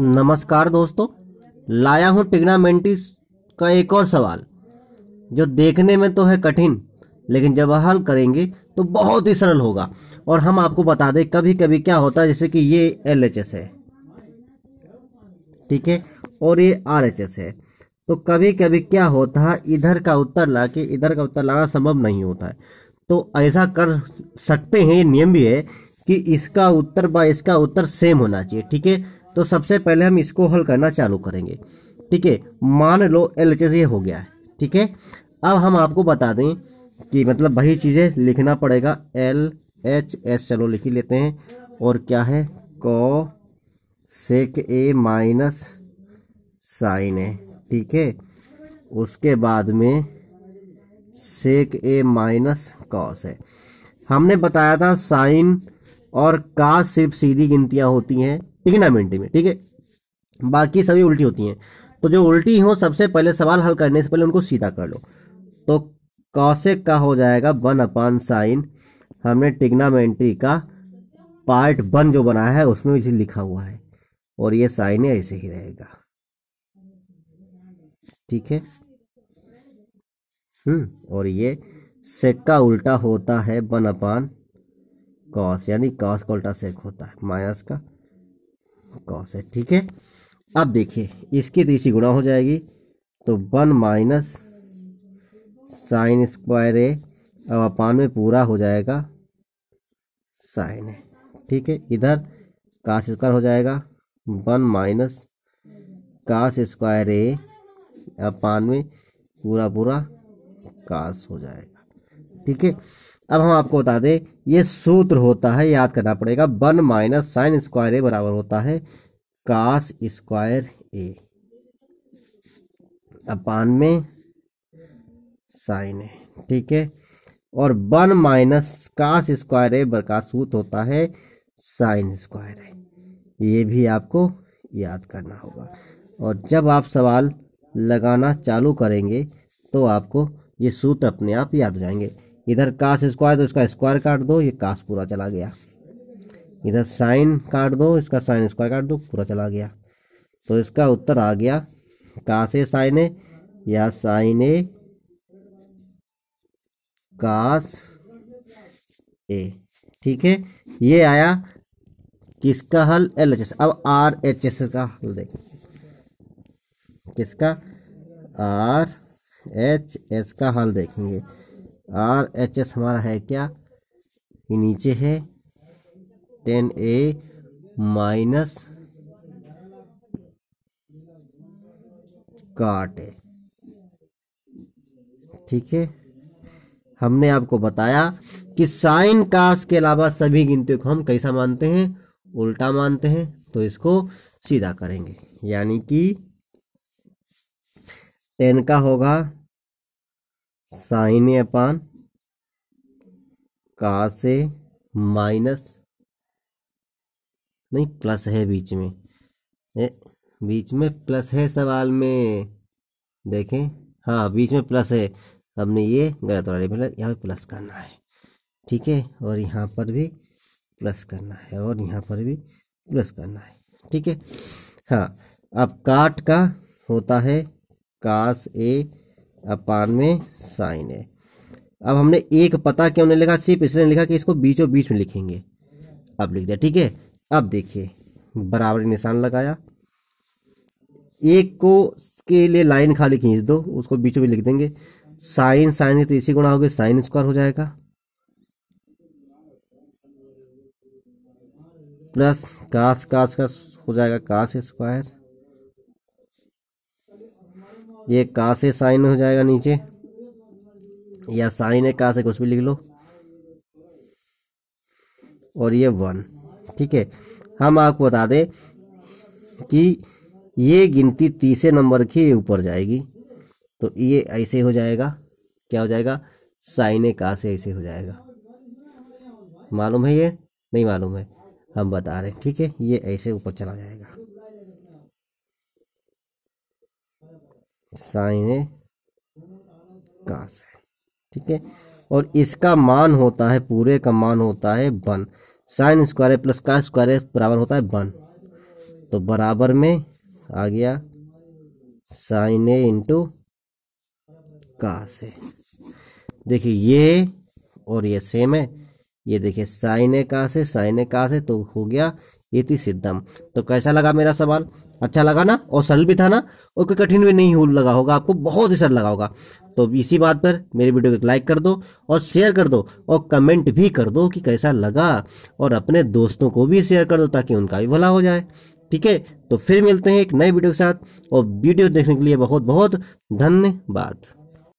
नमस्कार दोस्तों लाया हूँ टिग्नामेंटिस का एक और सवाल जो देखने में तो है कठिन लेकिन जब हल करेंगे तो बहुत ही सरल होगा और हम आपको बता दें कभी कभी क्या होता है जैसे कि ये एल एच एस है ठीक है और ये आर एच एस है तो कभी कभी क्या होता है इधर का उत्तर ला के इधर का उत्तर लाना संभव नहीं होता है तो ऐसा कर सकते हैं ये नियम भी है कि इसका उत्तर व इसका उत्तर सेम होना चाहिए ठीक है तो सबसे पहले हम इसको हल करना चालू करेंगे ठीक है मान लो एल एच ये हो गया है ठीक है अब हम आपको बता दें कि मतलब वही चीज़ें लिखना पड़ेगा एल एच एस चलो लिख ही लेते हैं और क्या है को सेक ए माइनस साइन है ठीक है उसके बाद में सेक ए माइनस कॉस है हमने बताया था साइन और का सिर्फ सीधी गिनतियाँ होती हैं इग्नामेंटी में ठीक है बाकी सभी उल्टी होती हैं तो जो उल्टी हो सबसे पहले सवाल हल करने से पहले उनको सीधा कर लो तो कौशिक का हो जाएगा वन अपान साइन हमने टिग्नामेंट्री का पार्ट वन जो बनाया है उसमें भी लिखा हुआ है और ये साइन ऐसे ही रहेगा ठीक है हम्म और ये सेक का उल्टा होता है वन अपान कॉस यानी कॉस का उल्टा सेक होता है माइनस का कॉस है ठीक है अब देखिए इसकी तीसरी तो गुणा हो जाएगी तो one minus sine square A अब अपान में पूरा हो जाएगा साइन है ठीक है इधर कास स्क्वायर हो जाएगा one minus cos square A upon में पूरा पूरा कास हो जाएगा ठीक है अब हम आपको बता दें ये सूत्र होता है याद करना पड़ेगा one minus sine square A बराबर होता है कास स्क्वायर ए अपान में साइन ए ठीक है और one minus cos square A का सूत्र होता है साइन स्क्वायर ए ये भी आपको याद करना होगा और जब आप सवाल लगाना चालू करेंगे तो आपको ये सूत्र अपने आप याद हो जाएंगे इधर कास स्क्वायर तो इसका स्क्वायर काट दो ये कास पूरा चला गया इधर साइन काट दो इसका साइन स्क्वायर काट दो पूरा चला गया तो इसका उत्तर आ गया कास ए साइन ए या साइन ए कास ए ठीक है ये आया किसका हल एल एच एस अब आर एच एस का हल देख किसका आर एच एस का हल देखेंगे आर एच एस हमारा है क्या ये नीचे है टेन ए माइनस काट ए ठीक है हमने आपको बताया कि साइन कास के अलावा सभी गिनतियों को हम कैसा मानते हैं उल्टा मानते हैं तो इसको सीधा करेंगे यानी कि टेन का होगा sine A upon cos A minus नहीं प्लस है बीच में ए, बीच में प्लस है सवाल में देखें हाँ बीच में प्लस है हमने ये गलत वाली मतलब यहाँ पे प्लस करना है ठीक है और यहाँ पर भी प्लस करना है और यहाँ पर भी प्लस करना है ठीक है हाँ अब काट का होता है काश ए अपान में साइन है अब हमने एक पता क्यों नहीं लिखा सिर्फ इसलिए लिखा कि इसको बीचों बीच में लिखेंगे अब लिख दिया ठीक है अब देखिए बराबरी निशान लगाया एक को के लिए लाइन खाली खींच दो उसको बीचों बीच लिख देंगे साइन साइन तो इसी गुणा हो गया साइन स्क्वायर हो जाएगा प्लस कास कास का हो जाएगा कास स्क्वायर ये कास साइन हो जाएगा नीचे या साइन है कहाँ से कुछ भी लिख लो और ये वन ठीक है हम आपको बता दें कि ये गिनती तीसरे नंबर के ऊपर जाएगी तो ये ऐसे हो जाएगा क्या हो जाएगा साइन ए का से ऐसे हो जाएगा मालूम है ये नहीं मालूम है हम बता रहे हैं ठीक है ये ऐसे ऊपर चला जाएगा साइन का से ठीक है और इसका मान होता है पूरे का मान होता है one sine square A plus का स्क्वायर ए बराबर होता है वन तो बराबर में आ गया साइन ए इंटू कास ए देखिए ये और ये सेम है ये देखिए साइन ए कास है साइन ए कास है तो हो गया ये थी सिद्धम तो कैसा लगा मेरा सवाल अच्छा लगा ना और सरल भी था ना और कोई कठिन भी नहीं लगा होगा आपको बहुत ही सरल लगा होगा तो इसी बात पर मेरे वीडियो को लाइक कर दो और शेयर कर दो और कमेंट भी कर दो कि कैसा लगा और अपने दोस्तों को भी शेयर कर दो ताकि उनका भी भला हो जाए ठीक है तो फिर मिलते हैं एक नए वीडियो के साथ और वीडियो देखने के लिए बहुत बहुत धन्यवाद